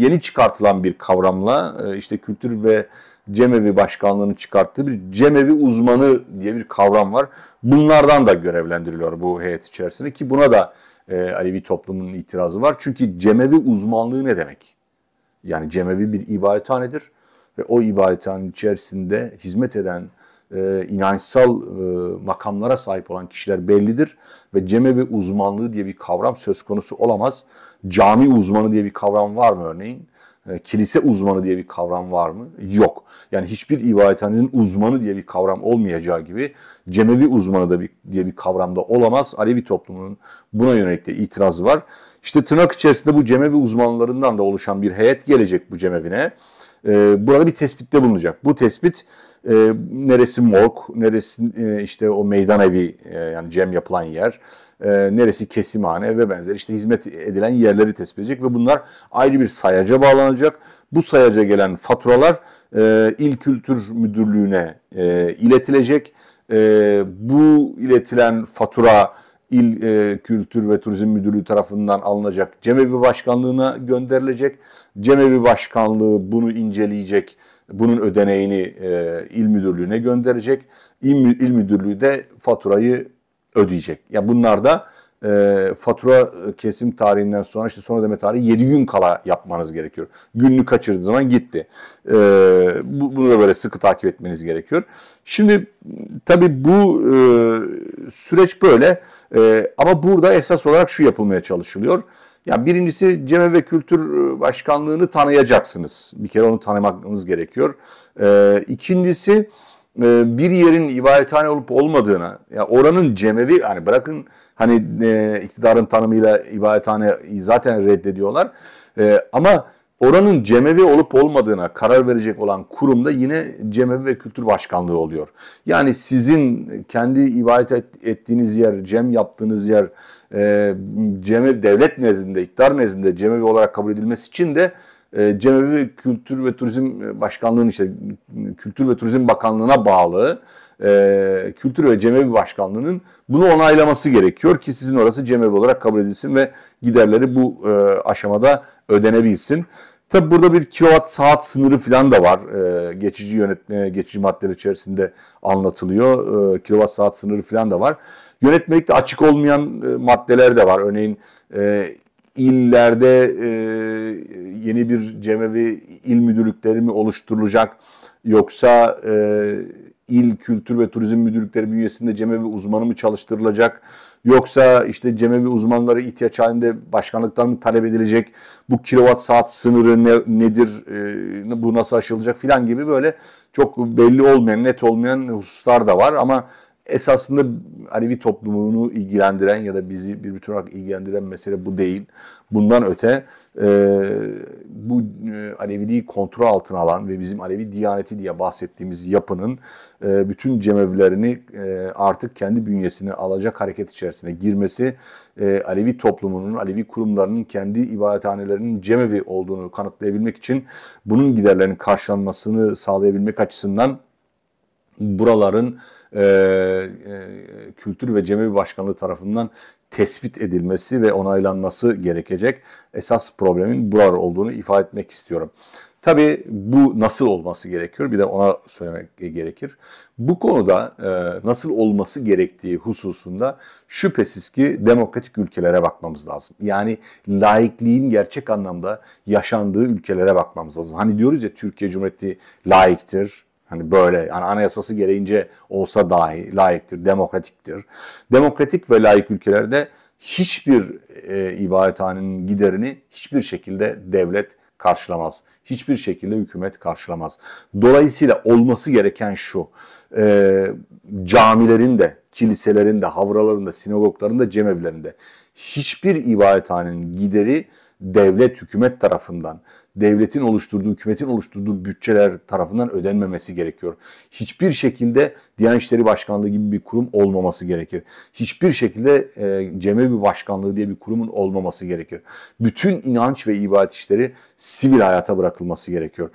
yeni çıkartılan bir kavramla e, işte Kültür ve Cemevi Başkanlığı'nın çıkarttığı bir Cemevi uzmanı diye bir kavram var. Bunlardan da görevlendiriliyor bu heyet içerisinde ki buna da e, Alevi toplumunun itirazı var. Çünkü Cemevi uzmanlığı ne demek? Yani Cemevi bir ibadethanedir ve o ibadethanenin içerisinde hizmet eden e, inançsal e, makamlara sahip olan kişiler bellidir ve cemevi uzmanlığı diye bir kavram söz konusu olamaz. Cami uzmanı diye bir kavram var mı örneğin? E, kilise uzmanı diye bir kavram var mı? Yok. Yani hiçbir ibadethanenin uzmanı diye bir kavram olmayacağı gibi cemevi uzmanı da bir, diye bir kavramda olamaz. Alevi toplumunun buna yönelik de itirazı var. İşte tırnak içerisinde bu cemevi uzmanlarından da oluşan bir heyet gelecek bu cemevine. E, burada bir tespitte bulunacak. Bu tespit e, neresi morg, neresi e, işte o meydan evi e, yani cem yapılan yer, e, neresi kesimhane ve benzeri. işte hizmet edilen yerleri tespit edecek ve bunlar ayrı bir sayaca bağlanacak. Bu sayaca gelen faturalar e, İl Kültür Müdürlüğü'ne e, iletilecek. E, bu iletilen fatura İl e, Kültür ve Turizm Müdürlüğü tarafından alınacak. Cemevi Başkanlığı'na gönderilecek. Cemevi Başkanlığı bunu inceleyecek. Bunun ödeneğini e, il müdürlüğüne gönderecek. İl, il müdürlüğü de faturayı ödeyecek. Ya bunlar da e, fatura kesim tarihinden sonra işte son ödeme tarihi 7 gün kala yapmanız gerekiyor. günlük kaçırdığı zaman gitti. E, bu, bunu da böyle sıkı takip etmeniz gerekiyor. Şimdi tabii bu e, süreç böyle. E, ama burada esas olarak şu yapılmaya çalışılıyor. Yani birincisi cem ve Kültür e, Başkanlığı'nı tanıyacaksınız. Bir kere onu tanımanız gerekiyor. Ee, e, ikincisi bir yerin ibadethane olup olmadığına, ya yani oranın cemevi, yani bırakın hani e, iktidarın tanımıyla ibadethane zaten reddediyorlar. E, ama Oranın cemevi olup olmadığına karar verecek olan kurum da yine cemevi ve kültür başkanlığı oluyor. Yani sizin kendi ibadet ettiğiniz yer, cem yaptığınız yer, e, cemevi devlet nezdinde, iktidar nezdinde cemevi olarak kabul edilmesi için de e, cemevi Kültür ve Turizm Başkanlığı'nın işte Kültür ve Turizm Bakanlığı'na bağlı e, Kültür ve Cemevi Başkanlığı'nın bunu onaylaması gerekiyor ki sizin orası cemevi olarak kabul edilsin ve giderleri bu e, aşamada ödenebilsin. Tabi burada bir kilowatt saat sınırı falan da var. E, geçici yönetme, geçici maddeler içerisinde anlatılıyor. E, kilowatt saat sınırı falan da var. Yönetmelikte açık olmayan e, maddeler de var. Örneğin e, illerde e, yeni bir cemevi il müdürlükleri mi oluşturulacak yoksa e, il kültür ve turizm müdürlükleri bünyesinde cemevi uzmanı mı çalıştırılacak? Yoksa işte cemevi uzmanları ihtiyaç halinde başkanlıktan mı talep edilecek? Bu kilowatt saat sınırı ne, nedir? E, bu nasıl aşılacak filan gibi böyle çok belli olmayan, net olmayan hususlar da var ama esasında Alevi hani toplumunu ilgilendiren ya da bizi bir bütün olarak ilgilendiren mesele bu değil. Bundan öte e, bu e, Aleviliği kontrol altına alan ve bizim Alevi Diyaneti diye bahsettiğimiz yapının e, bütün cemevlerini e, artık kendi bünyesine alacak hareket içerisine girmesi e, Alevi toplumunun, Alevi kurumlarının kendi ibadethanelerinin cemevi olduğunu kanıtlayabilmek için bunun giderlerinin karşılanmasını sağlayabilmek açısından buraların e, e, Kültür ve Cemevi Başkanlığı tarafından tespit edilmesi ve onaylanması gerekecek. Esas problemin buralar olduğunu ifade etmek istiyorum. Tabii bu nasıl olması gerekiyor bir de ona söylemek gerekir. Bu konuda e, nasıl olması gerektiği hususunda şüphesiz ki demokratik ülkelere bakmamız lazım. Yani laikliğin gerçek anlamda yaşandığı ülkelere bakmamız lazım. Hani diyoruz ya Türkiye Cumhuriyeti laiktir, Hani böyle yani anayasası gereğince olsa dahi layıktır, demokratiktir. Demokratik ve layık ülkelerde hiçbir e, ibadethanenin giderini hiçbir şekilde devlet karşılamaz. Hiçbir şekilde hükümet karşılamaz. Dolayısıyla olması gereken şu. E, camilerin de, kiliselerin de, havraların da, cemevlerinde hiçbir ibadethanenin gideri devlet, hükümet tarafından, devletin oluşturduğu, hükümetin oluşturduğu bütçeler tarafından ödenmemesi gerekiyor. Hiçbir şekilde Diyanet İşleri Başkanlığı gibi bir kurum olmaması gerekir. Hiçbir şekilde e, Cemevi Başkanlığı diye bir kurumun olmaması gerekir. Bütün inanç ve ibadet işleri sivil hayata bırakılması gerekiyor.